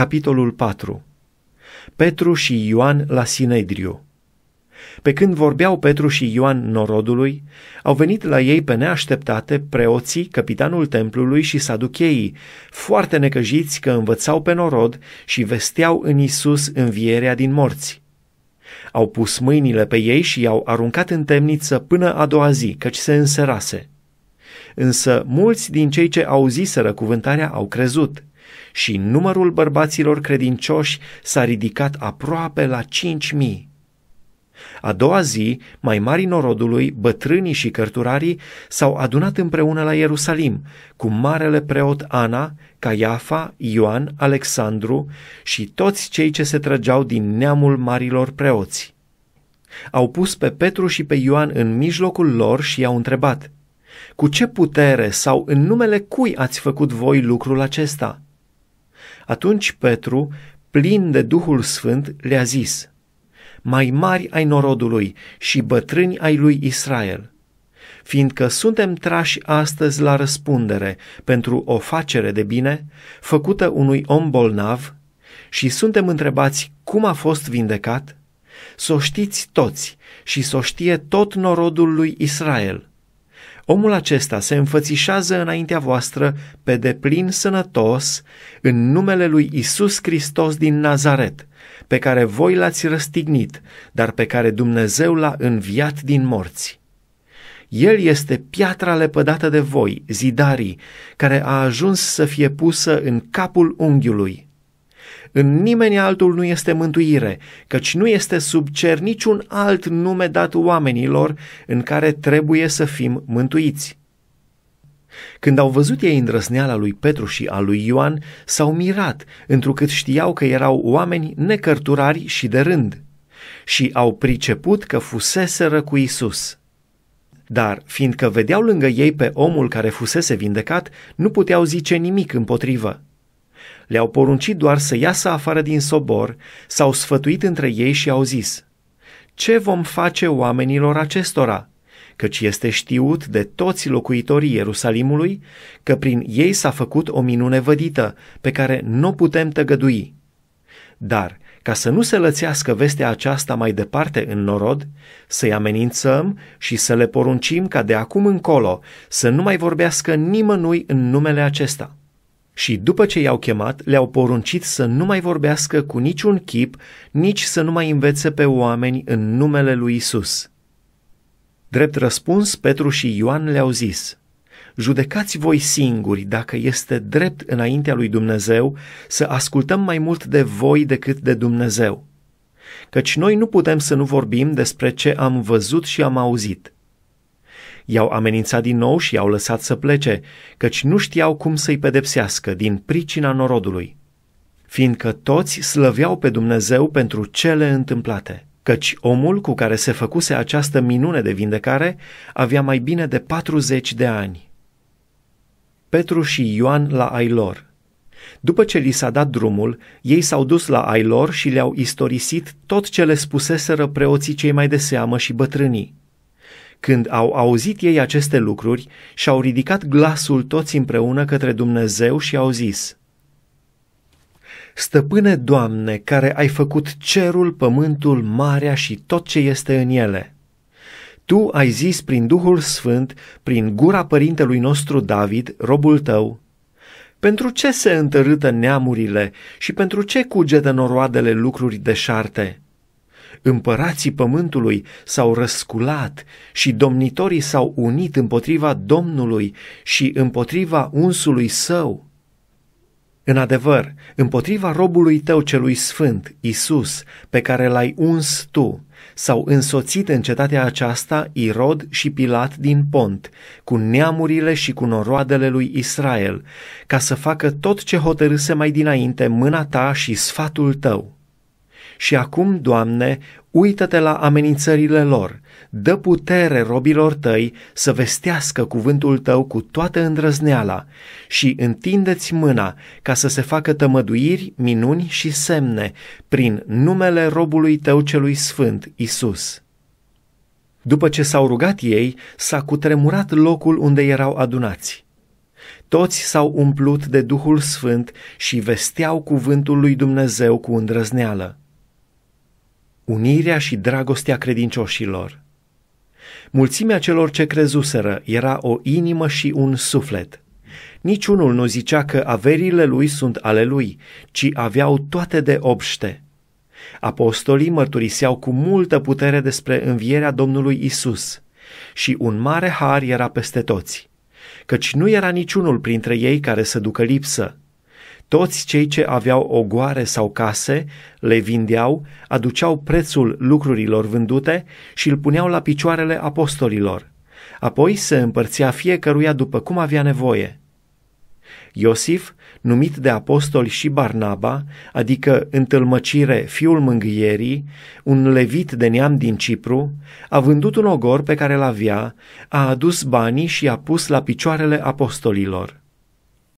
Capitolul 4 Petru și Ioan la Sinedriu Pe când vorbeau Petru și Ioan norodului, au venit la ei pe neașteptate preoții, capitanul templului și saducheii, foarte necăjiți că învățau pe norod și vesteau în Isus învierea din morți. Au pus mâinile pe ei și i-au aruncat în temniță până a doua zi, căci se înserase. Însă mulți din cei ce auziseră cuvântarea au crezut – și numărul bărbaților credincioși s-a ridicat aproape la cinci mii. A doua zi, mai mari norodului, bătrânii și cărturarii s-au adunat împreună la Ierusalim, cu marele preot Ana, Caiafa, Ioan, Alexandru și toți cei ce se trăgeau din neamul marilor preoți. Au pus pe Petru și pe Ioan în mijlocul lor și i-au întrebat, Cu ce putere sau în numele cui ați făcut voi lucrul acesta?" Atunci Petru, plin de Duhul Sfânt, le-a zis, Mai mari ai norodului și bătrâni ai lui Israel, fiindcă suntem trași astăzi la răspundere pentru o facere de bine făcută unui om bolnav și suntem întrebați cum a fost vindecat, să o știți toți și să o știe tot norodul lui Israel – Omul acesta se înfățișează înaintea voastră pe deplin sănătos în numele lui Isus Hristos din Nazaret, pe care voi l-ați răstignit, dar pe care Dumnezeu l-a înviat din morți. El este piatra lepădată de voi, zidarii, care a ajuns să fie pusă în capul unghiului. În nimeni altul nu este mântuire, căci nu este sub cer niciun alt nume dat oamenilor în care trebuie să fim mântuiți. Când au văzut ei îndrăsneala lui Petru și a lui Ioan, s-au mirat, întrucât știau că erau oameni necărturari și de rând, și au priceput că fuseseră cu Isus. Dar, fiindcă vedeau lângă ei pe omul care fusese vindecat, nu puteau zice nimic împotrivă. Le-au poruncit doar să iasă afară din sobor, s-au sfătuit între ei și au zis, Ce vom face oamenilor acestora? Căci este știut de toți locuitorii Ierusalimului că prin ei s-a făcut o minune vădită pe care nu putem tăgădui. Dar, ca să nu se lățească vestea aceasta mai departe în norod, să-i amenințăm și să le poruncim ca de acum încolo să nu mai vorbească nimănui în numele acesta și după ce i-au chemat, le-au poruncit să nu mai vorbească cu niciun chip, nici să nu mai învețe pe oameni în numele lui Isus. Drept răspuns, Petru și Ioan le-au zis, Judecați voi singuri dacă este drept înaintea lui Dumnezeu să ascultăm mai mult de voi decât de Dumnezeu. Căci noi nu putem să nu vorbim despre ce am văzut și am auzit – I-au amenințat din nou și i-au lăsat să plece, căci nu știau cum să-i pedepsească din pricina norodului, fiindcă toți slăveau pe Dumnezeu pentru cele întâmplate, căci omul cu care se făcuse această minune de vindecare avea mai bine de 40 de ani. Petru și Ioan la Ailor. După ce li s-a dat drumul, ei s-au dus la Ailor și le-au istorisit tot ce le spuseseră preoții cei mai de seamă și bătrânii. Când au auzit ei aceste lucruri, și-au ridicat glasul toți împreună către Dumnezeu și au zis, Stăpâne Doamne, care ai făcut cerul, pământul, marea și tot ce este în ele, Tu ai zis prin Duhul Sfânt, prin gura părintelui nostru David, robul Tău, pentru ce se întărâtă neamurile și pentru ce cugetă noroadele lucruri deșarte?' Împărații pământului s-au răsculat și domnitorii s-au unit împotriva Domnului și împotriva unsului său. În adevăr, împotriva robului tău celui sfânt, Isus, pe care l-ai uns tu, s-au însoțit în cetatea aceasta Irod și Pilat din Pont, cu neamurile și cu noroadele lui Israel, ca să facă tot ce hotărâse mai dinainte mâna ta și sfatul tău. Și acum, Doamne, uită-te la amenințările lor, dă putere robilor tăi să vestească cuvântul tău cu toată îndrăzneala și întindeți mâna ca să se facă tămăduiri, minuni și semne prin numele robului tău celui sfânt, Isus. După ce s-au rugat ei, s-a cutremurat locul unde erau adunați. Toți s-au umplut de Duhul Sfânt și vesteau cuvântul lui Dumnezeu cu îndrăzneală unirea și dragostea credincioșilor. Mulțimea celor ce crezuseră era o inimă și un suflet. Niciunul nu zicea că averile lui sunt ale lui, ci aveau toate de obște. Apostolii mărturiseau cu multă putere despre învierea Domnului Isus și un mare har era peste toți, căci nu era niciunul printre ei care să ducă lipsă, toți cei ce aveau ogoare sau case le vindeau, aduceau prețul lucrurilor vândute și îl puneau la picioarele apostolilor. Apoi se împărțea fiecăruia după cum avea nevoie. Iosif, numit de apostol și Barnaba, adică întâlmăcire fiul mângâierii, un levit de neam din Cipru, a vândut un ogor pe care l-avea, a adus banii și a pus la picioarele apostolilor.